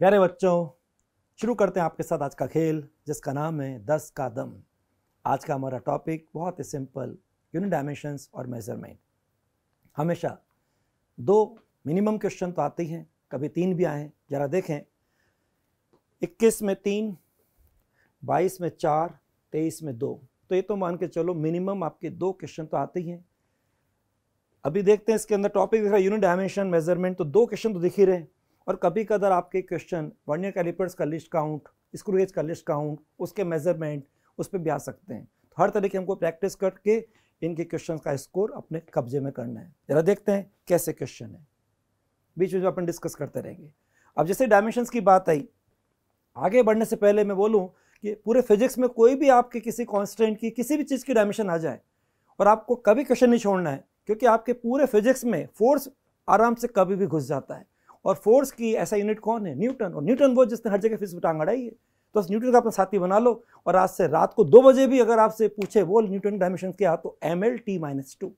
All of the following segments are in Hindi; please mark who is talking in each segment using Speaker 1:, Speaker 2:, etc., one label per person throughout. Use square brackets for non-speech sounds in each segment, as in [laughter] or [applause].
Speaker 1: प्यारे बच्चों शुरू करते हैं आपके साथ आज का खेल जिसका नाम है दस का दम आज का हमारा टॉपिक बहुत ही सिंपल यूनिट डायमेंशंस और मेजरमेंट हमेशा दो मिनिमम क्वेश्चन तो आते ही हैं कभी तीन भी आए हैं ज़रा देखें इक्कीस में तीन बाईस में चार तेईस में दो तो ये तो मान के चलो मिनिमम आपके दो क्वेश्चन तो आते ही हैं अभी देखते हैं इसके अंदर टॉपिक दिख रहा है यूनिट डायमेंशन मेजरमेंट तो दो क्वेश्चन तो दिख ही रहे हैं और कभी कदर आपके क्वेश्चन वर्नियर कैलिपर्स का लिस्ट काउंट स्क्रू एज का लिस्ट काउंट उसके मेजरमेंट उस पर भी आ सकते हैं तो हर तरीके हमको प्रैक्टिस करके इनके क्वेश्चन का स्कोर अपने कब्जे में करना है जरा देखते हैं कैसे क्वेश्चन है बीच बीच में अपन डिस्कस करते रहेंगे अब जैसे डायमेंशन की बात आई आगे बढ़ने से पहले मैं बोलूँ कि पूरे फिजिक्स में कोई भी आपके किसी कॉन्स्टेंट की किसी भी चीज़ की डायमेंशन आ जाए और आपको कभी क्वेश्चन नहीं छोड़ना है क्योंकि आपके पूरे फिजिक्स में फोर्स आराम से कभी भी घुस जाता है और फोर्स की ऐसा यूनिट कौन है न्यूटन और न्यूटन वो जिसने हर जगह फिजिक्स में टांग अड़ाई है तो न्यूटन का अपना साथी बना लो और आज से रात को दो बजे भी अगर आपसे पूछे वो न्यूटन डायमेंशन क्या तो M L T minus two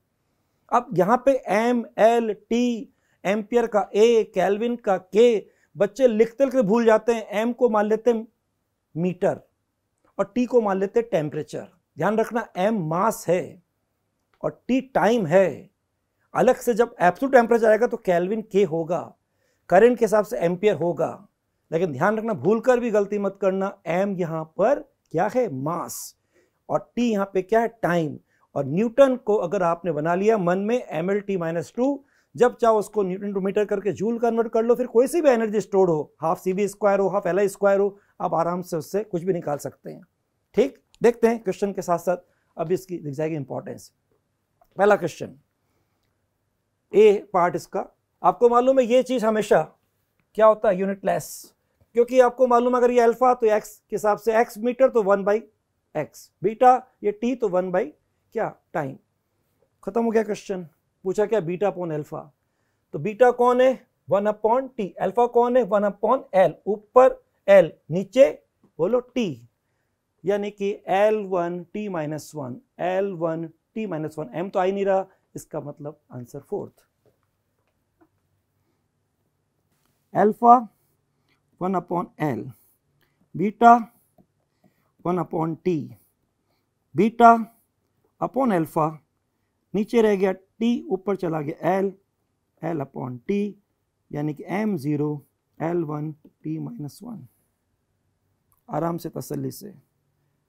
Speaker 1: अब यहाँ पे एम एल टी एम्पियर का ए कैलविन का के बच्चे लिखते लिखते भूल जाते हैं एम को मान लेते हैं मीटर और टी को मान लेते हैं टेम्परेचर ध्यान रखना एम मास है और टी टाइम है अलग से जब एब्सोल्यूट टेम्परेचर आएगा तो कैलविन के होगा करंट के हिसाब से एम्पियर होगा लेकिन ध्यान रखना भूल कर भी गलती मत करना एम यहाँ पर क्या है मास और टी यहाँ पे क्या है टाइम और न्यूटन को अगर आपने बना लिया मन में M L T minus two जब चाहो उसको न्यूटन टू मीटर करके जूल कन्वर्ट कर लो फिर कोई सी भी एनर्जी स्टोर हो हाफ सी बी स्क्वायर हो हाफ एल आई स्क्वायर हो आप आराम से उससे कुछ भी निकाल सकते हैं ठीक देखते हैं क्वेश्चन के साथ साथ अब इसकी दिख जाएगी इंपॉर्टेंस पहला क्वेश्चन ए पार्ट इसका आपको मालूम है ये चीज़ हमेशा क्या होता है यूनिटलेस क्योंकि आपको मालूम अगर ये अल्फ़ा तो एक्स के हिसाब से एक्स मीटर तो वन बाई एक्स बीटा ये टी तो वन बाई क्या टाइम खत्म हो गया क्वेश्चन पूछा क्या बीटा पॉन एल्फा तो बीटा कौन है वन अपॉन टी एल्फा कौन है वन अपॉन एल ऊपर एल नीचे बोलो टी यानी कि L one T minus one L one T minus one M तो आई नहीं रहा इसका मतलब answer fourth alpha 1 upon L, beta 1 upon T, beta upon alpha नीचे रह गया टी ऊपर चला गया एल एल अपॉन टी यानी कि M zero L one T minus one आराम से तसल्ली से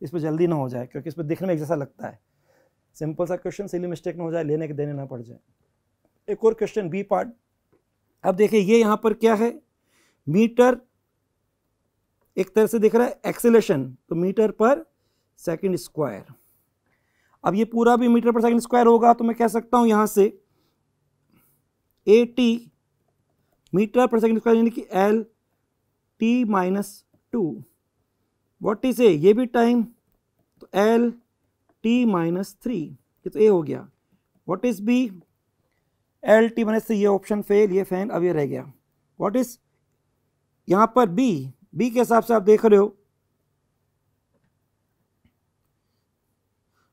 Speaker 1: इस पर जल्दी ना हो जाए क्योंकि इस पर देखने में एक जैसा लगता है सिंपल सा क्वेश्चन सिली मिस्टेक ना हो जाए लेने के देने ना पड़ जाए एक और क्वेश्चन बी पार्ट अब देखिए ये यहां पर क्या है मीटर एक तरह से देख रहा है एक्सेलेशन तो मीटर पर सेकंड स्क्वायर अब ये पूरा भी मीटर पर सेकंड स्क्वायर होगा तो मैं कह सकता हूं यहां से ए टी मीटर पर सेकंड स्क्वायर यानी कि L T minus two what is A ये भी टाइम तो एल टी माइनस थ्री ये तो ए हो गया what is B L T मैंने से ये ऑप्शन फेल ये फैन अब ये रह गया वॉट इज यहां पर बी बी के हिसाब से आप देख रहे हो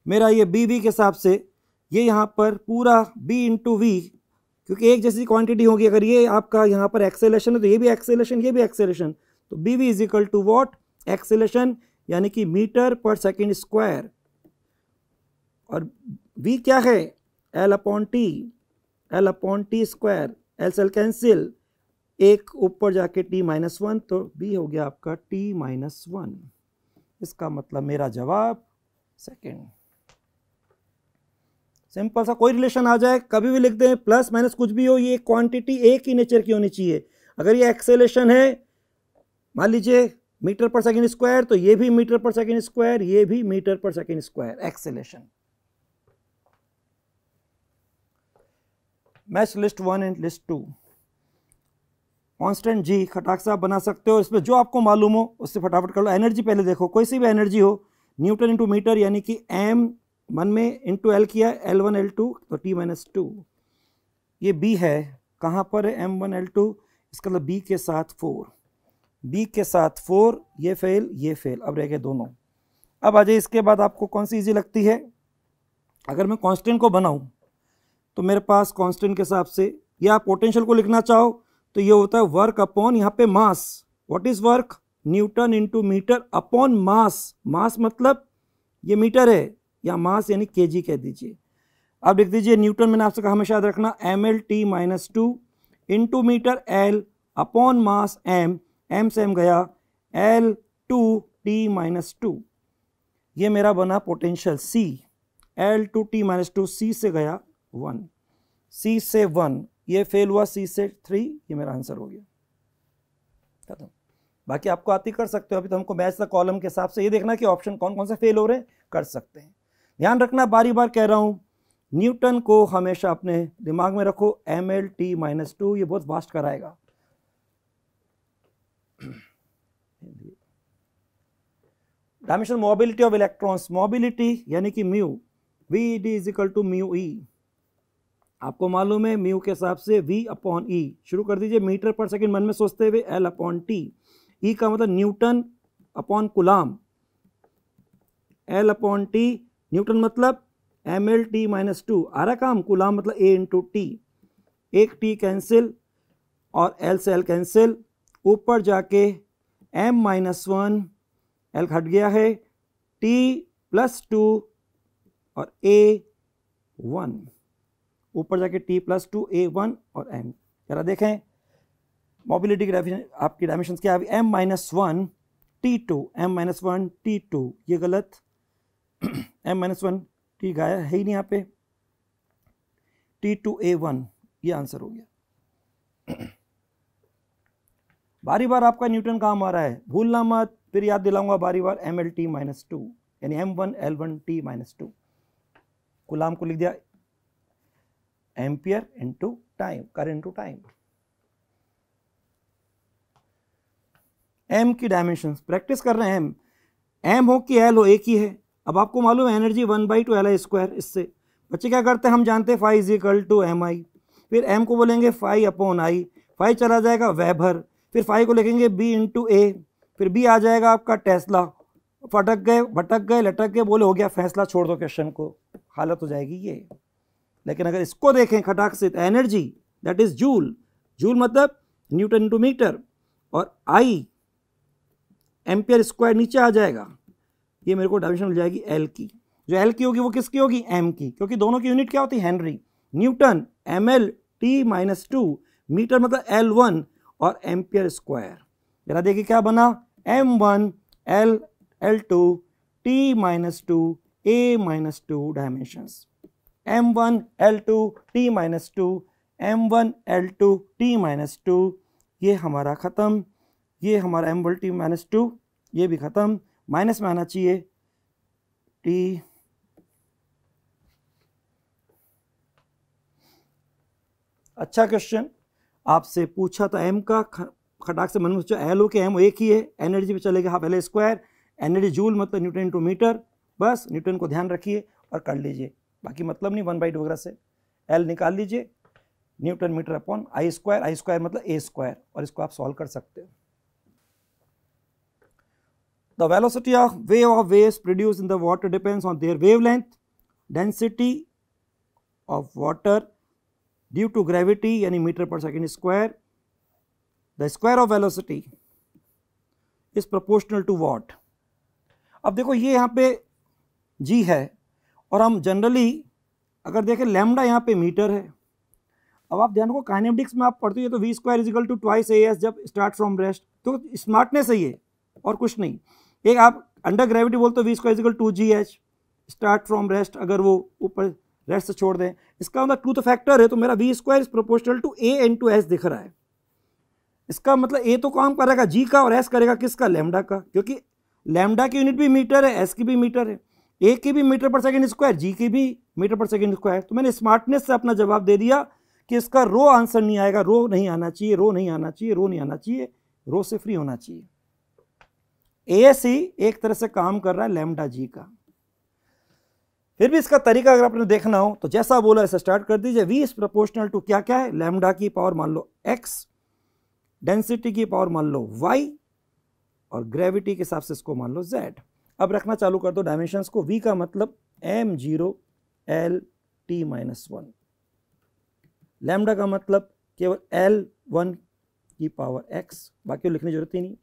Speaker 1: मेरा ये बी बी के हिसाब से ये यहां पर पूरा बी इंटू वी क्योंकि एक जैसी क्वांटिटी होगी अगर ये आपका यहां पर एक्सेलेशन है तो ये भी एक्सेलेशन ये भी एक्सेलेशन तो B V is equal to what acceleration यानी कि मीटर पर सेकेंड स्क्वायर और वी क्या है L upon T L upon T square L सेल कैंसिल एक ऊपर जाके टी माइनस वन तो बी हो गया आपका टी माइनस वन इसका मतलब मेरा जवाब सेकेंड सिंपल सा कोई रिलेशन आ जाए कभी भी लिख दें प्लस माइनस कुछ भी हो ये क्वांटिटी एक ही नेचर की होनी चाहिए अगर ये एक्सेलेशन है मान लीजिए मीटर पर सेकेंड स्क्वायर तो ये भी मीटर पर सेकेंड स्क्वायर ये भी मीटर पर second square acceleration match list one and list two constant G खटाक से आप बना सकते हो इसमें जो आपको मालूम हो उससे फटाफट कर लो एनर्जी पहले देखो कोई सी भी एनर्जी हो न्यूटन इंटू मीटर यानी कि एम मन में इंटू एल किया एल वन एल टू तो टी माइनस टू ये बी है कहाँ पर है एम वन एल टू इसका मतलब बी के साथ फोर बी के साथ फोर ये फेल ये फेल अब रह गए दोनों अब आ जाए इसके बाद आपको कौन सी इजी लगती है अगर मैं कॉन्स्टेंट को बनाऊँ तो मेरे पास कांस्टेंट के हिसाब से या पोटेंशियल को लिखना चाहो तो ये होता है वर्क अपॉन यहाँ पे mass what is work newton into metre upon mass mass मतलब ये मीटर है या मास यानी के कह दीजिए अब लिख दीजिए न्यूटन मैंने आपसे कहा हमेशा याद रखना M L T minus two into metre L upon mass M M से एम गया L two T minus two ये मेरा बना potential C L two T minus two C से गया वन सी से वन ये फेल हुआ सी से थ्री ये मेरा आंसर हो गया खत्म बाकी आपको आती कर सकते हो अभी तो हमको मैच द कॉलम के हिसाब से ये देखना कि ऑप्शन कौन कौन से फेल हो रहे हैं कर सकते हैं ध्यान रखना बारी बार कह रहा हूँ न्यूटन को हमेशा अपने दिमाग में रखो M L T minus two ये बहुत फास्ट कराएगा dimension mobility of electrons mobility यानी कि mu V D is equal to mu E आपको मालूम है म्यू के हिसाब से वी अपॉन ई शुरू कर दीजिए मीटर पर सेकेंड मन में सोचते हुए एल अपॉन टी ई का मतलब newton upon coulomb L upon T newton मतलब M L T minus two आ रहा काम गुलाम मतलब ए इंटू टी एक टी कैंसिल और एल से एल कैंसिल ऊपर जाके एम माइनस वन एल घट गया है टी प्लस टू और ए वन ऊपर जाके T plus two A one और एम जरा देखें मोबिलिटी की आपकी डायमेंशन क्या है M minus one T two M minus one T two ये गलत एम माइनस वन टी गाया है ही नहीं यहाँ पे टी टू ए वन ये आंसर हो गया [clears throat] बारी बार आपका न्यूटन काम आ रहा है भूलना मत फिर याद दिलाऊंगा बारी बार M L T minus two यानी M one L one T minus two coulomb को लिख दिया ampere into time current to time M की डायमेंशन प्रैक्टिस कर रहे हैं एम एम हो कि एल हो एक ही है अब आपको मालूम है energy one by two L I square इससे बच्चे क्या करते हैं हम जानते हैं phi is equal to M I फिर एम को बोलेंगे फाइव अपॉन आई फाइव चला जाएगा वेबर फिर फाइव को लिखेंगे बी इंटू ए फिर बी आ जाएगा आपका टेस्ला फटक गए भटक गए लटक गए बोले हो गया फैसला छोड़ दो क्वेश्चन को हालत हो जाएगी ये लेकिन अगर इसको देखें खटाक से energy that is joule joule मतलब न्यूटन टू मीटर और आई एम्पियर स्क्वायर नीचे आ जाएगा ये मेरे को डायमेंशन मिल जाएगी एल की जो एल की होगी वो किसकी होगी एम की क्योंकि दोनों की यूनिट क्या होती है henry newton M L T minus two metre मतलब एल वन और एम्पियर स्क्वायर जरा देखिए क्या बना M one L L two T minus two A minus two dimensions M one L two T minus two M one L two T minus two ये हमारा ख़त्म ये हमारा M one T minus two ये भी ख़त्म माइनस में आना चाहिए टी अच्छा क्वेश्चन आपसे पूछा था एम का खटाक से मन में सोचा एल ओ के एम एक ही है एनर्जी पे चलेगा half L square energy joule मतलब न्यूटन टू मीटर बस न्यूटन को ध्यान रखिए और कर लीजिए बाकी मतलब नहीं वन बाई वगैरह से एल निकाल लीजिए newton metre upon I square I square मतलब ए स्क्वायर और इसको आप सॉल्व कर सकते हो velocity of of of of produce in the the depends on their wavelength density of water due to gravity यानी मीटर पर second square the square of velocity is proportional to what अब देखो ये यहाँ पे जी है और हम जनरली अगर देखें लेमडा यहाँ पे मीटर है अब आप ध्यान को काइनेमेटिक्स में आप पढ़ते हो तो V square is equal to twice A S जब स्टार्ट फ्रॉम रेस्ट तो स्मार्टनेस है ये और कुछ नहीं एक आप अंडर ग्रेविटी बोलते हो V square is equal to G H start from rest अगर वो ऊपर रेस्ट से छोड़ दें इसका मतलब तो फैक्टर है तो मेरा V square is proportional to A N two S दिख रहा है इसका मतलब ए तो काम करेगा जी का और एस करेगा किसका लेमडा का क्योंकि लेमडा की यूनिट भी मीटर है एस की भी मीटर है ए की भी मीटर पर सेकेंड स्क्वायर जी की भी मीटर पर सेकेंड स्क्वायर तो मैंने स्मार्टनेस से अपना जवाब दे दिया कि इसका रो आंसर नहीं आएगा रो नहीं आना चाहिए रो नहीं आना चाहिए रो नहीं आना चाहिए रो से फ्री होना चाहिए ए सी एक तरह से काम कर रहा है लेमडा जी का फिर भी इसका तरीका अगर आपने देखना हो तो जैसा बोला ऐसा स्टार्ट कर दीजिए वी इज प्रपोर्शनल टू क्या क्या है लेमडा की पावर मान लो एक्स डेंसिटी की पावर मान लो वाई और ग्रेविटी के हिसाब से इसको मान लो जेड अब रखना चालू कर दो डायमेंशन को वी का मतलब M zero L T minus one lambda का मतलब केवल एल वन की पावर एक्स बाकी लिखने जरूरत ही नहीं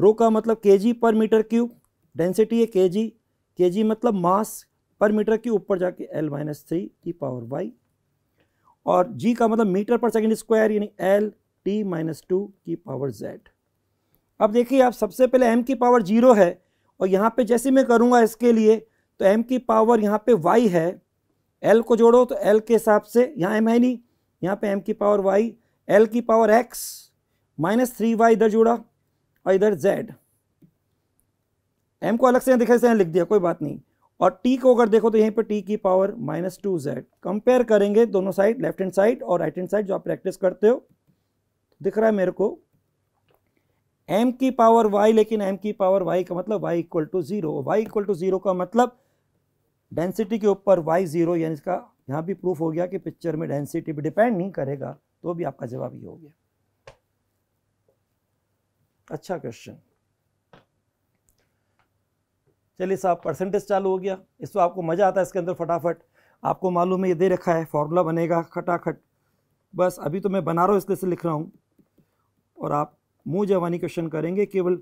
Speaker 1: रो का मतलब के जी पर मीटर क्यूब डेंसिटी है के जी के जी मतलब मास पर मीटर क्यूब ऊपर जाके एल माइनस थ्री की पावर वाई और जी का मतलब मीटर पर सेकेंड स्क्वायर यानी एल टी माइनस टू की पावर जेड अब देखिए आप सबसे पहले एम की पावर जीरो है और यहाँ पे जैसे मैं करूँगा इसके लिए तो एम की पावर यहाँ पे वाई है एल को जोड़ो तो एल के हिसाब से यहाँ एम है नहीं यहाँ पे एम की पावर वाई एल की power X minus three Y इधर जोड़ा और इधर जेड एम को अलग से दिखे से लिख दिया कोई बात नहीं और टी को अगर देखो तो यहीं पे टी की power minus two Z compare करेंगे दोनों साइड लेफ्ट हैंड साइड और राइट हैंड साइड जो आप प्रैक्टिस करते हो दिख रहा है मेरे को एम की पावर वाई लेकिन एम की पावर वाई का मतलब Y equal to zero Y equal to zero का मतलब डेंसिटी के ऊपर वाई जीरो यानी इसका यहाँ भी प्रूफ हो गया कि पिक्चर में डेंसिटी भी डिपेंड नहीं करेगा तो भी आपका जवाब ये हो गया अच्छा क्वेश्चन चलिए साहब परसेंटेज चालू हो गया इस तो आपको मज़ा आता है इसके अंदर फटाफट आपको मालूम है ये दे रखा है फॉर्मूला बनेगा खटाखट बस अभी तो मैं बना रहा हूँ इसलिए से लिख रहा हूँ और आप मुंह जवानी क्वेश्चन करेंगे केवल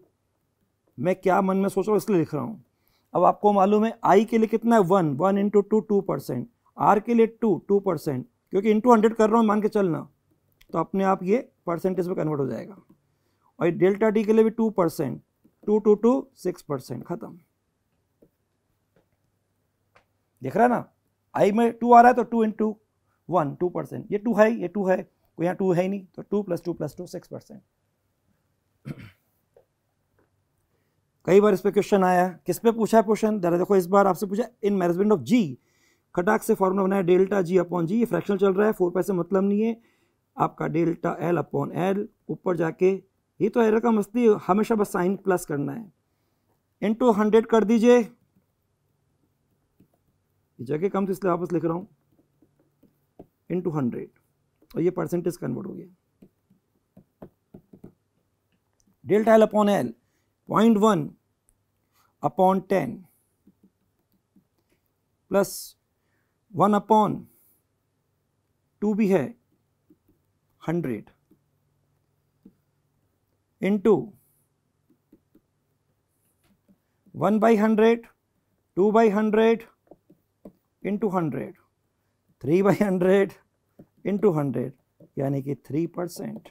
Speaker 1: मैं क्या मन में सोच रहा हूँ इसलिए लिख रहा हूँ अब आपको मालूम है आई के लिए कितना है one one into two two percent R के लिए टू टू परसेंट क्योंकि इंटू हंड्रेड कर रहा हूँ मान के चलना तो अपने आप ये परसेंटेज में कन्वर्ट हो जाएगा और डेल्टा टी के लिए भी two percent two two two six percent खत्म देख रहा है ना आई में टू आ रहा है तो two into one two percent ये टू है ये टू है कोई यहाँ टू है ही नहीं तो two plus two plus two six percent [clears throat] कई बार इस पर क्वेश्चन आया किस पे पूछा है क्वेश्चन जरा देखो इस बार आपसे पूछा इन मैनेजमेंट ऑफ जी खटाक से फॉर्मूला बनाया डेल्टा जी अपॉन जी ये फ्रैक्शन चल रहा है फोर पैसे मतलब नहीं है आपका डेल्टा एल अपॉन एल ऊपर जाके ये तो एरर का मस्ती हमेशा बस साइन प्लस करना है इन टू हंड्रेड कर दीजिए जगह कम तो इसलिए वापस लिख रहा हूँ टू हंड्रेड और ये परसेंटेज कन्वर्ट हो गया delta L upon L point one upon ten plus one upon two भी है hundred into one by hundred two by hundred into hundred three by hundred into hundred यानी कि थ्री परसेंट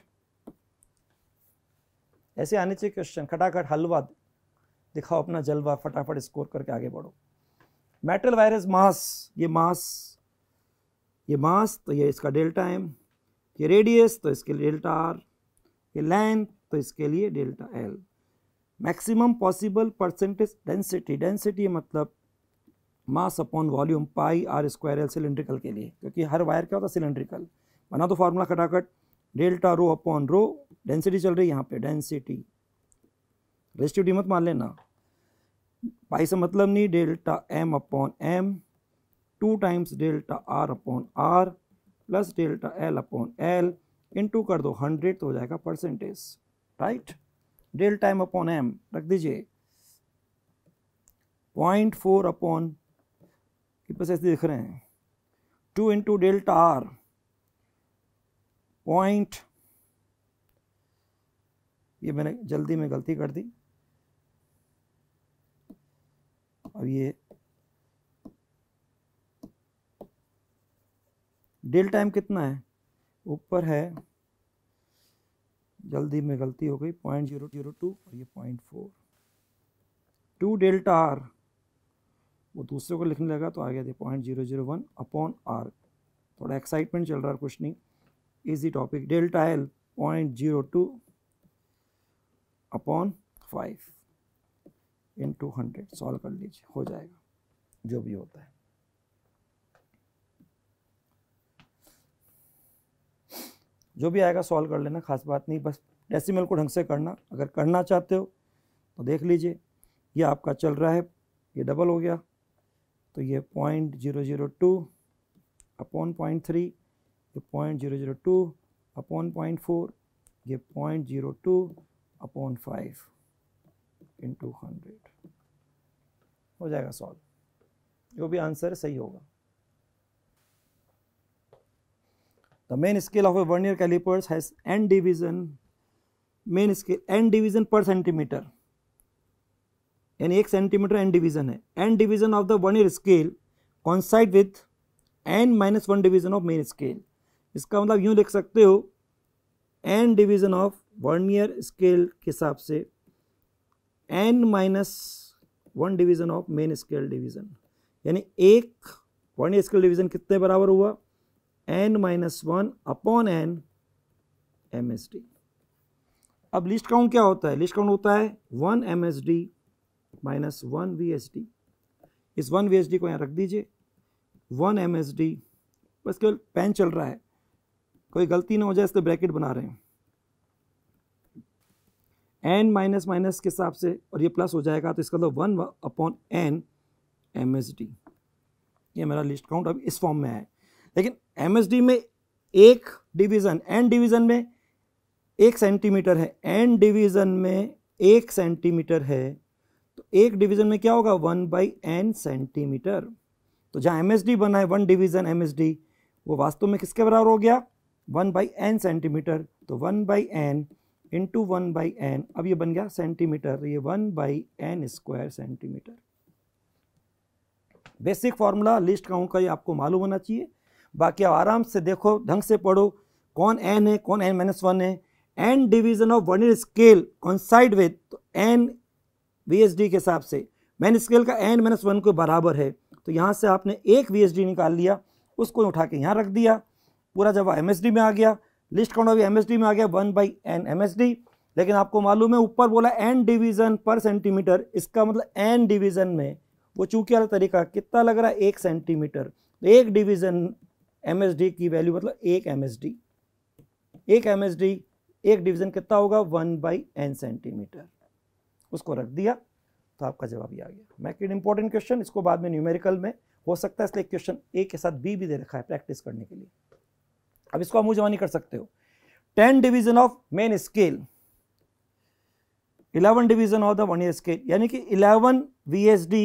Speaker 1: ऐसे आने चाहिए क्वेश्चन खटाखट हलवा दिखाओ अपना जलवा फटाफट स्कोर करके आगे बढ़ो मेटल वायरस मास ये मास ये मास तो ये इसका डेल्टा एम ये रेडियस तो इसके लिए डेल्टा आर ये लेंथ तो इसके लिए delta L maximum possible percentage density density मतलब mass upon volume pi R square L cylindrical के लिए क्योंकि हर वायर क्या होता है सिलेंड्रिकल बना तो फार्मूला खटाखट delta rho upon rho density चल रही है यहाँ पे डेंसिटी रेस्टिव डी मत मान लेना पाई से मतलब नहीं delta M upon M two times delta R upon R plus delta L upon L two कर दो हंड्रेड तो हो जाएगा percentage right delta M upon M रख दीजिए पॉइंट फोर अपॉन बस ऐसे दिख रहे हैं two into delta R point ये मैंने जल्दी में गलती कर दी अब ये डेल टाइम कितना है ऊपर है जल्दी में गलती हो गई पॉइंट जीरो जीरो टू और ये point four two delta R वो दूसरे को लिखने लगा तो आ गया था point zero zero one upon R थोड़ा एक्साइटमेंट चल रहा है कुछ नहीं easy topic delta L point zero two upon five into hundred solve कर लीजिए हो जाएगा जो भी होता है जो भी आएगा सॉल्व कर लेना खास बात नहीं बस डेसिमल को ढंग से करना अगर करना चाहते हो तो देख लीजिए ये आपका चल रहा है ये डबल हो गया तो ये point zero zero two upon point three ये point zero zero two upon point four ये point zero two upon five two hundred हो जाएगा सॉल्व जो भी आंसर सही होगा the main scale of a vernier calipers has N division main scale N division पर सेंटीमीटर यानी एक सेंटीमीटर एन डिवीजन है N division of the vernier scale coincide with N minus one division of main scale इसका मतलब यूं लिख सकते हो N division of vernier scale के हिसाब से N minus one division of main scale division यानी एक वर्नियर स्केल डिवीज़न कितने बराबर हुआ N minus one upon N M S D अब लिस्ट काउंट क्या होता है लिस्ट काउंट होता है one M S D minus one V S D इस वन वी एस डी को यहाँ रख दीजिए वन एम एस डी बस केवल पेन चल रहा है कोई गलती ना हो जाए इसलिए ब्रैकेट बना रहे हैं एन माइनस माइनस के हिसाब से और ये प्लस हो जाएगा तो इसका मतलब one upon N M S D ये मेरा लिस्ट काउंट अब इस फॉर्म में है लेकिन एम एस डी में एक डिवीज़न एन डिवीज़न में एक सेंटीमीटर है एन डिवीज़न में एक सेंटीमीटर है तो एक डिवीज़न में क्या होगा वन बाई एन सेंटीमीटर तो जहाँ एम एस डी बना है one division M S D वो वास्तव में किसके बराबर हो गया वन बाई एन सेंटीमीटर तो one by N into one by N अब ये बन गया सेंटीमीटर ये one by N square centimetre basic formula least का ये आपको मालूम होना चाहिए बाकी आप आराम से देखो ढंग से पढ़ो कौन एन है कौन एन माइनस वन है एन डिवीजन ऑफ वन स्केल कॉन्साइड विद तो एन वी एस डी के हिसाब से मैन स्केल का एन माइनस वन के बराबर है तो यहाँ से आपने एक वी एस डी निकाल लिया उसको उठा के यहाँ रख दिया पूरा जब एम एस डी में आ गया लिस्ट काउंट अभी एमएसडी में आ गया वन बाई एन एमएसडी लेकिन आपको मालूम है ऊपर बोला एन डिवीजन पर सेंटीमीटर इसका मतलब एन डिवीजन में वो चूकी वाला तरीका कितना लग रहा है एक सेंटीमीटर एक डिवीजन एमएसडी की वैल्यू मतलब एक एमएसडी एक एमएसडी एक डिवीजन कितना होगा वन बाई एन सेंटीमीटर उसको रख दिया तो आपका जवाब ये आ गया मैक इट इंपॉर्टेंट क्वेश्चन इसको बाद में न्यूमेरिकल में हो सकता है इसलिए क्वेश्चन ए के साथ बी भी दे रखा है प्रैक्टिस करने के लिए अब इसको आप मुंह जमा नहीं कर सकते हो ten division of main scale eleven division of the vernier scale यानी कि इलेवन वी एस डी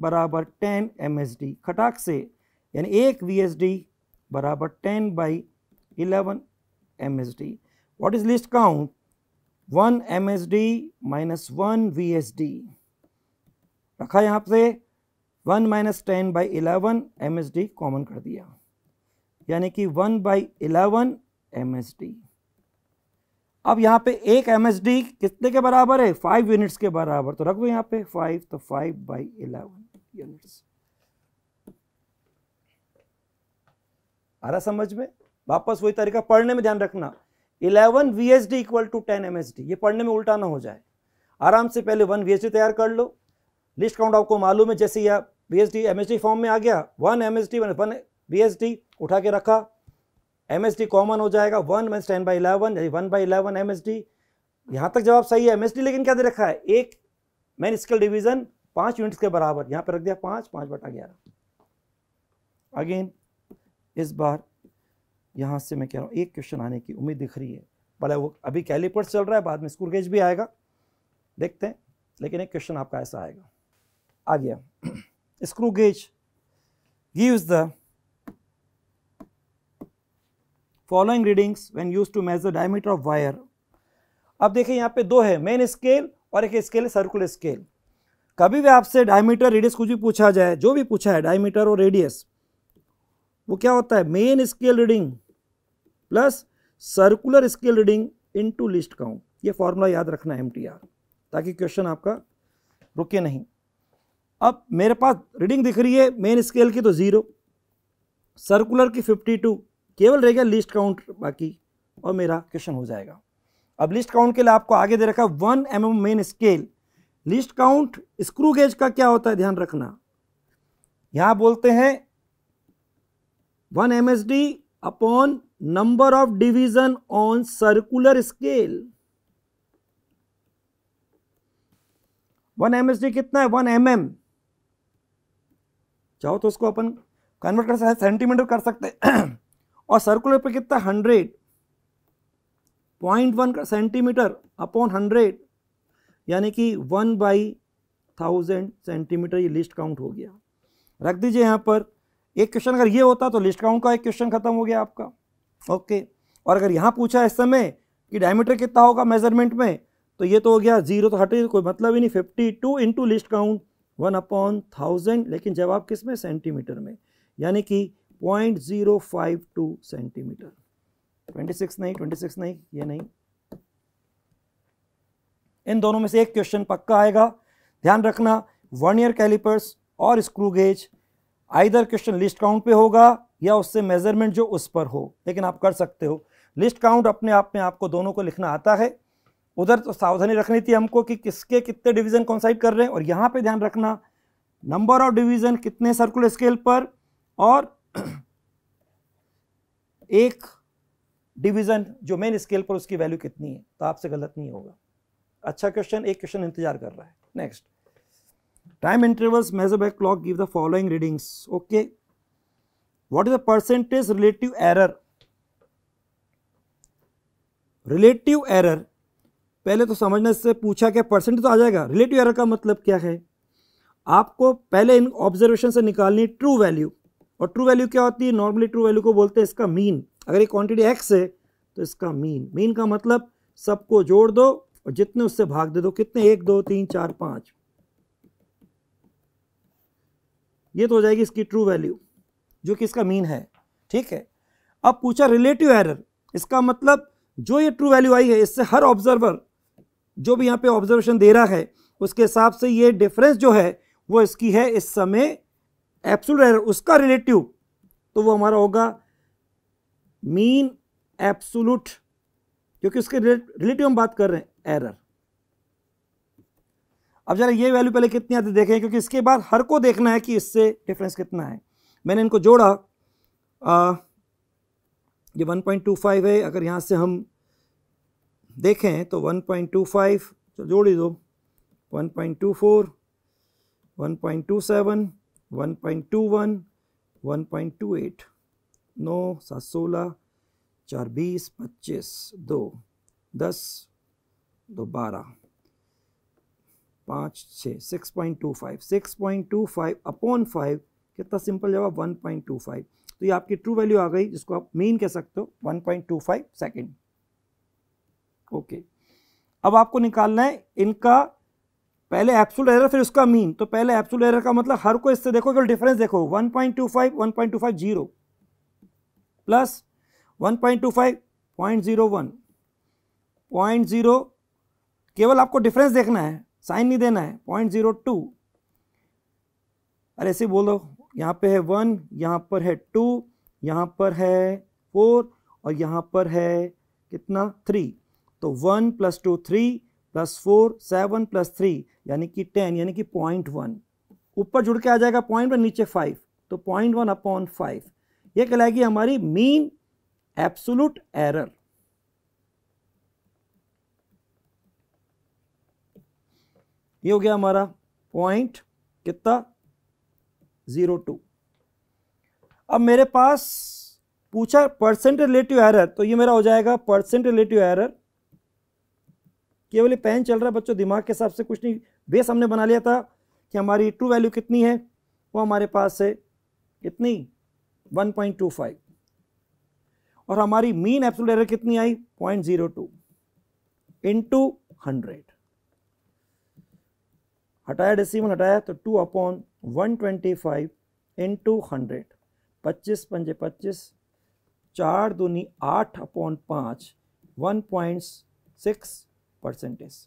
Speaker 1: बराबर टेन एम एस डी खटाक से यानी एक वी एस डी बराबर ten by eleven M S D what is least count one M S D minus one V S D रखा यहाँ पे one minus ten by eleven M S D common कर दिया यानी कि one by eleven M S D अब यहाँ पे एक एम एस डी कितने के बराबर है फाइव यूनिट्स के बराबर तो रख दो यहाँ पे फाइव तो फाइव बाई इलेवन यूनिट्स आ रहा समझ में वापस वही तरीका पढ़ने में ध्यान रखना eleven V S D equal to ten M S D ये पढ़ने में उल्टा ना हो जाए आराम से पहले वन वी एस डी तैयार कर लो लिस्ट काउंट आपको मालूम है जैसे यह V S D M S D form में आ गया one M S D one B उठा के रखा एम कॉमन हो जाएगा वन मैं टेन बाई इलेवन यानी one by eleven M S D यहाँ तक जवाब सही है एम लेकिन क्या दे रखा है एक मैन स्केल डिवीजन पाँच यूनिट्स के बराबर यहाँ पर रख दिया पाँच पाँच बटा ग्यारह अगेन इस बार यहाँ से मैं कह रहा हूँ एक क्वेश्चन आने की उम्मीद दिख रही है भले वो अभी कैलिपर्स चल रहा है बाद में स्कूल गेज भी आएगा देखते हैं लेकिन एक क्वेश्चन आपका ऐसा आएगा आ गया screw gauge gives the following readings when used to measure diameter of wire अब देखिए यहाँ पे दो है मेन स्केल और एक स्केल है सर्कुलर स्केल कभी भी आपसे डायमीटर रेडियस कुछ भी पूछा जाए जो भी पूछा है डायमीटर और रेडियस वो क्या होता है main scale reading plus circular scale reading into least count ये फॉर्मूला याद रखना है एमटीआर ताकि क्वेश्चन आपका रुके नहीं अब मेरे पास रीडिंग दिख रही है मेन स्केल की तो ज़ीरो सर्कुलर की फिफ्टी टू केवल रहेगा लिस्ट काउंट बाकी और मेरा क्वेश्चन हो जाएगा अब लिस्ट काउंट के लिए आपको आगे दे रखा है one M M main scale least count screw gauge का क्या होता है ध्यान रखना यहां बोलते हैं one M S D upon number of division on circular scale one M S D कितना है वन एम एम चाहो तो उसको अपन कन्वर्ट कर सकते सेंटीमीटर कर सकते हैं और सर्कुलर पे कितना हंड्रेड पॉइंट वन का सेंटीमीटर अपॉन हंड्रेड यानी कि वन बाई थाउजेंड सेंटीमीटर ये लिस्ट काउंट हो गया रख दीजिए यहाँ पर एक क्वेश्चन अगर ये होता तो लिस्ट काउंट का एक क्वेश्चन खत्म हो गया आपका ओके और अगर यहाँ पूछा इस समय कि डायमीटर कितना होगा मेजरमेंट में तो ये तो हो गया जीरो तो हटे कोई मतलब ही नहीं fifty two into least count one upon thousand लेकिन जवाब किस में सेंटीमीटर में यानी कि point zero five two centimetre twenty six नहीं ट्वेंटी सिक्स नहीं ये नहीं इन दोनों में से एक क्वेश्चन पक्का आएगा ध्यान रखना वर्नियर कैलिपर्स और screw gauge either question least count पे होगा या उससे मेजरमेंट जो उस पर हो लेकिन आप कर सकते हो लिस्ट काउंट अपने आप में आपको दोनों को लिखना आता है उधर तो सावधानी रखनी थी हमको कि किसके कितने डिवीजन कौन साइड कर रहे हैं और यहाँ पे ध्यान रखना नंबर ऑफ डिवीजन कितने सर्कुलर स्केल पर और [clears throat] एक डिवीजन जो मेन स्केल पर उसकी वैल्यू कितनी है तो आपसे गलत नहीं होगा अच्छा क्वेश्चन एक क्वेश्चन इंतजार कर रहा है next time intervals measure by clock give the following readings okay what is the percentage relative error relative error पहले तो समझने से पूछा कि परसेंटेज तो आ जाएगा रिलेटिव एरर का मतलब क्या है आपको पहले इन ऑब्जर्वेशन से निकालनी ट्रू वैल्यू और ट्रू वैल्यू क्या होती है नॉर्मली ट्रू वैल्यू को बोलते हैं इसका मीन अगर ये क्वांटिटी एक्स है तो इसका मीन मीन का मतलब सबको जोड़ दो और जितने उससे भाग दे दो कितने एक दो तीन चार पाँच ये तो हो जाएगी इसकी ट्रू वैल्यू जो कि इसका मीन है ठीक है अब पूछा रिलेटिव एरर इसका मतलब जो ये ट्रू वैल्यू आई है इससे हर ऑब्जर्वर जो भी यहाँ पे ऑब्जर्वेशन दे रहा है उसके हिसाब से ये डिफरेंस जो है वो इसकी है इस समय एप्सुलट एरर उसका रिलेटिव तो वो हमारा होगा मीन एप्सुलट क्योंकि उसके रिलेटिव हम बात कर रहे हैं एरर अब जरा ये वैल्यू पहले कितनी आती देखें क्योंकि इसके बाद हर को देखना है कि इससे डिफरेंस कितना है मैंने इनको जोड़ा आ, ये 1.25 है अगर यहाँ से हम देखें तो 1.25 तो जोड़ ही दो 1.24 1.27 नौ सात सोलह चार बीस पच्चीस दो दस दो बारह पाँच छः six point two five six point two five upon five कितना सिंपल जवाब वन पॉइंट टू फाइव तो ये आपकी ट्रू वैल्यू आ गई जिसको आप मीन कह सकते हो one point two five second okay अब आपको निकालना है इनका पहले एप्सुल एरर फिर उसका मीन तो पहले एप्सुल एरर का मतलब हर को इससे देखो केवल डिफरेंस देखो 1.25 five zero plus 1.25 0.01 point zero केवल आपको डिफरेंस देखना है साइन नहीं देना है पॉइंट जीरो टू अरे ऐसे बोलो यहाँ पे है वन यहाँ पर है टू यहाँ पर है फोर और यहाँ पर है कितना थ्री तो one plus two three plus four seven plus three यानी कि टेन यानी कि पॉइंट वन ऊपर जुड़ के आ जाएगा पॉइंट वन नीचे फाइव तो पॉइंट वन अपॉन फाइव ये कहलाएगी हमारी मीन एब्सोलूट एरर ये हो गया हमारा पॉइंट कितना जीरो टू अब मेरे पास पूछा परसेंट रिलेटिव एरर तो ये मेरा हो जाएगा परसेंट रिलेटिव एरर केवल पेन चल रहा है बच्चों दिमाग के हिसाब से कुछ नहीं बेस हमने बना लिया था कि हमारी ट्रू वैल्यू कितनी है वो हमारे पास है कितनी 1.25 और हमारी मीन एप्सोलूट एरर कितनी आई 0.02 जीरो टू इंटू हंड्रेड हटाया डेसिमल हटाया तो 2 upon 125 twenty five into hundred पच्चीस पंजे पच्चीस चार दूनी आठ अपॉन पाँच वन पॉइंट सिक्स परसेंटेज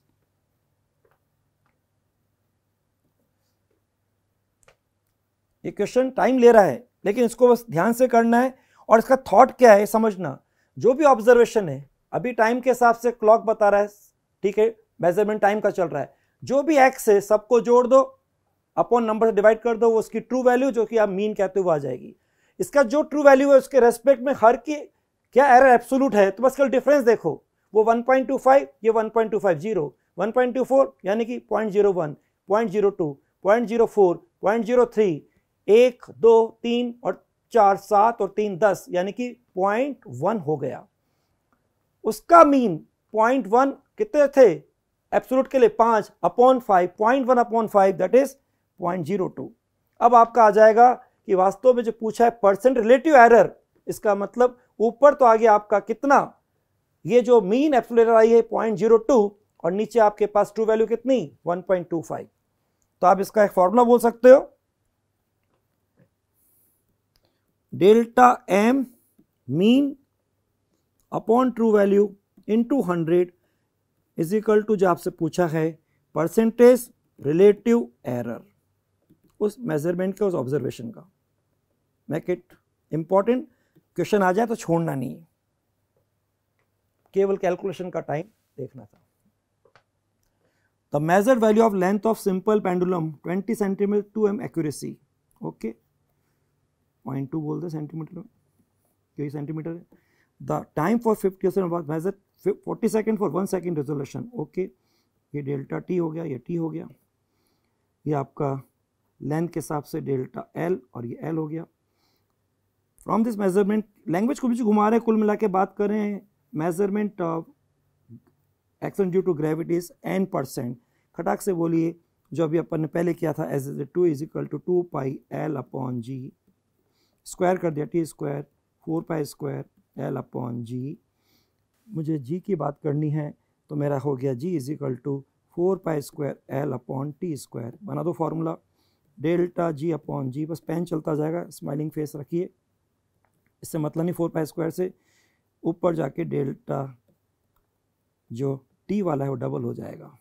Speaker 1: ये क्वेश्चन टाइम ले रहा है लेकिन इसको बस ध्यान से करना है और इसका थॉट क्या है समझना जो भी ऑब्जर्वेशन है अभी टाइम के हिसाब से क्लॉक बता रहा है ठीक है मेजरमेंट टाइम का चल रहा है जो भी एक्स है सबको जोड़ दो अपॉन नंबर से डिवाइड कर दो वो उसकी ट्रू वैल्यू जो कि आप मीन कहते हुए आ जाएगी इसका जो ट्रू वैल्यू है उसके रेस्पेक्ट में हर की क्या एरर एब्सोलूट है तो बस कल डिफरेंस देखो वो 1.25 ये 1.25 जीरो 1.24 यानी कि 0.01 0.02 0.04 0.03 एक दो तीन और चार सात और तीन दस यानी कि पॉइंट वन हो गया उसका मीन पॉइंट वन कितने थे एब्सोलूट के लिए पांच upon five point one upon five that is point zero two अब आपका आ जाएगा कि वास्तव में जो पूछा है परसेंट रिलेटिव एरर इसका मतलब ऊपर तो आ गया आपका कितना ये जो मीन एप्सुलटर आई है पॉइंट जीरो टू और नीचे आपके पास ट्रू वैल्यू कितनी वन पॉइंट टू फाइव तो आप इसका एक फॉर्मूला बोल सकते हो delta M mean upon true value into hundred is equal to जो आपसे पूछा है परसेंटेज रिलेटिव एरर उस मेजरमेंट का उस ऑब्जर्वेशन का मैक इट इंपॉर्टेंट क्वेश्चन आ जाए तो छोड़ना नहीं है केवल कैलकुलेशन का टाइम देखना था the measured value of length of simple pendulum 20 cm 2 m accuracy okay point two बोल दे सेंटीमीटर में यही सेंटीमीटर है the time for fifth question was measure forty second for one second resolution okay ये डेल्टा टी हो गया ये टी हो गया ये आपका लेंथ के हिसाब से डेल्टा एल और ये एल हो गया फ्रॉम दिस मेजरमेंट लैंग्वेज को भी घुमा रहे हैं कुल मिला के बात करें measurement of action due to gravity is an percent खटाक से बोलिए जो अभी अपन ने पहले किया था as is to is equal to two pi L upon G square कर दिया T square four pi square L upon G मुझे जी की बात करनी है तो मेरा हो गया g is equal to four pi square L upon T square बना दो formula delta g upon g बस पेन चलता जाएगा स्माइलिंग फेस रखिए इससे मतलब नहीं फोर पाई स्क्वायर से ऊपर जाके डेल्टा जो टी वाला है वो डबल हो जाएगा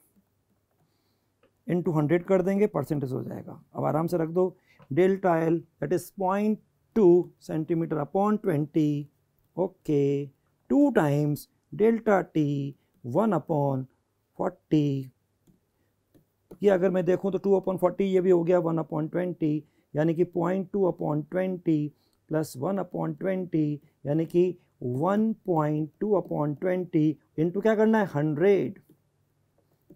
Speaker 1: इन टू हंड्रेड कर देंगे परसेंटेज हो जाएगा अब आराम से रख दो delta L that is point 2 centimeter upon 20 okay 2 times delta t 1 upon 40 ये अगर मैं देखूं तो 2 अपॉन फोर्टी ये भी हो गया 1 अपॉन ट्वेंटी यानी कि point two upon twenty plus one upon twenty यानी कि one point two upon twenty into क्या करना है हंड्रेड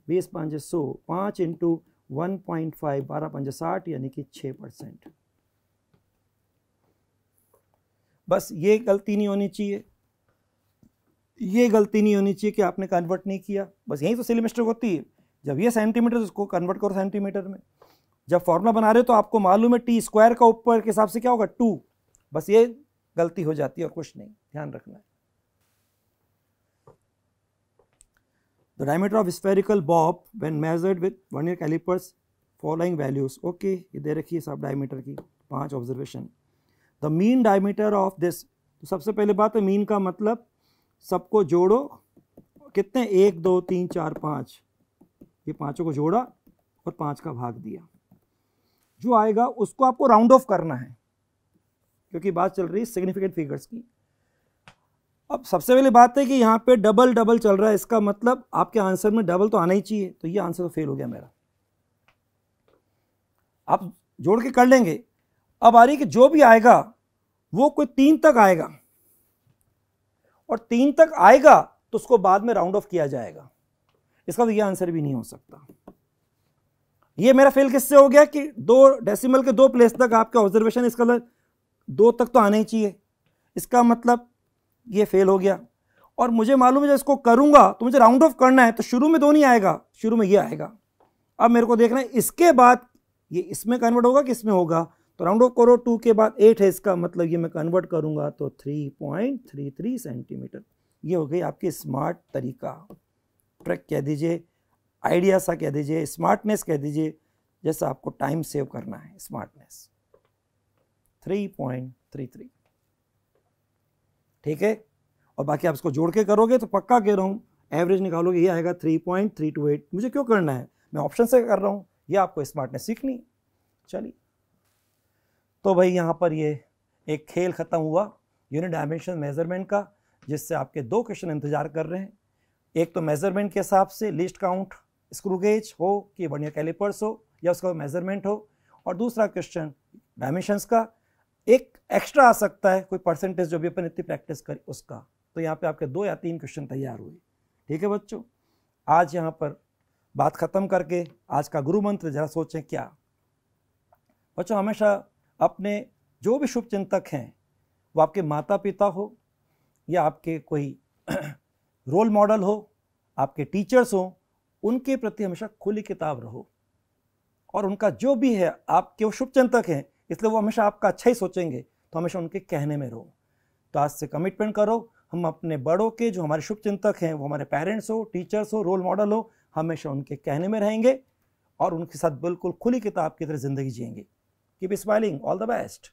Speaker 1: बीस पाँच सौ पांच इंटू वन पॉइंट फाइव बारह पंजे साठ यानी कि छः परसेंट बस ये गलती नहीं होनी चाहिए ये गलती नहीं होनी चाहिए कि आपने कन्वर्ट नहीं किया बस यही तो सिली मिस्टेक होती है जब ये सेंटीमीटर उसको कन्वर्ट करो सेंटीमीटर में जब फॉर्मूला बना रहे हो तो आपको मालूम है टी स्क्वायर का ऊपर के हिसाब से क्या होगा टू बस ये गलती हो जाती है और कुछ नहीं ध्यान रखना है the diameter of spherical bob when measured with vernier calipers following values okay ये दे रखिए सब डायमीटर की पांच observation the mean diameter of this तो सबसे पहले बात है मीन का मतलब सबको जोड़ो कितने एक दो तीन चार पाँच ये पाँचों को जोड़ा और पाँच का भाग दिया जो आएगा उसको आपको राउंड ऑफ करना है क्योंकि बात चल रही है सिग्निफिकेंट फिगर्स की अब सबसे पहले बात है कि यहाँ पे डबल डबल चल रहा है इसका मतलब आपके आंसर में डबल तो आना ही चाहिए तो ये आंसर तो फेल हो गया मेरा आप जोड़ के कर लेंगे अब आ रही कि जो भी आएगा वो कोई तीन तक आएगा और तीन तक आएगा तो उसको बाद में राउंड ऑफ किया जाएगा इसका तो ये आंसर भी नहीं हो सकता ये मेरा फेल किससे हो गया कि दो डेसिमल के दो प्लेस तक आपका ऑब्जर्वेशन इसका दो तक तो आना ही चाहिए इसका मतलब ये फेल हो गया और मुझे मालूम है जब इसको करूंगा तो मुझे राउंड ऑफ करना है तो शुरू में दो नहीं आएगा शुरू में ये आएगा अब मेरे को देखना है इसके बाद ये इसमें कन्वर्ट होगा कि इसमें होगा तो राउंड ऑफ करो टू के बाद एट है इसका मतलब ये मैं कन्वर्ट करूंगा तो three point three three centimetre ये हो गई आपकी स्मार्ट तरीका ट्रैक कह दीजिए आइडिया सा कह दीजिए स्मार्टनेस कह दीजिए जैसा आपको टाइम सेव करना है smartness three point three three ठीक है और बाकी आप इसको जोड़ के करोगे तो पक्का कह रहा हूँ एवरेज निकालोगे ये आएगा three point three two eight मुझे क्यों करना है मैं ऑप्शन से कर रहा हूँ ये आपको स्मार्टनेस सीखनी चलिए तो भाई यहाँ पर ये एक खेल ख़त्म हुआ यूनिट डायमेंशन मेज़रमेंट का जिससे आपके दो क्वेश्चन इंतज़ार कर रहे हैं एक तो मेज़रमेंट के हिसाब से लिस्ट काउंट स्क्रू गेज हो कि बढ़िया कैलिपर्स हो या उसका मेज़रमेंट हो और दूसरा क्वेश्चन डायमेंशंस का एक एक्स्ट्रा आ सकता है कोई परसेंटेज जो भी अपन इतनी प्रैक्टिस करी उसका तो यहाँ पे आपके दो या तीन क्वेश्चन तैयार हुए ठीक है बच्चों आज यहाँ पर बात ख़त्म करके आज का गुरु मंत्र जरा सोचें क्या बच्चों हमेशा अपने जो भी शुभ चिंतक हैं वो आपके माता पिता हो या आपके कोई रोल [clears throat] मॉडल हो आपके टीचर्स हों उनके प्रति हमेशा खुली किताब रहो और उनका जो भी है आपके वो शुभ चिंतक हैं इसलिए वो हमेशा आपका अच्छा ही सोचेंगे तो हमेशा उनके कहने में रहो तो आज से कमिटमेंट करो हम अपने बड़ों के जो हमारे शुभ चिंतक हैं वो हमारे पेरेंट्स हो टीचर्स हो रोल मॉडल हो हमेशा उनके कहने में रहेंगे और उनके साथ बिल्कुल खुली किताब की तरह ज़िंदगी जिएंगे Keep smiling. All the best.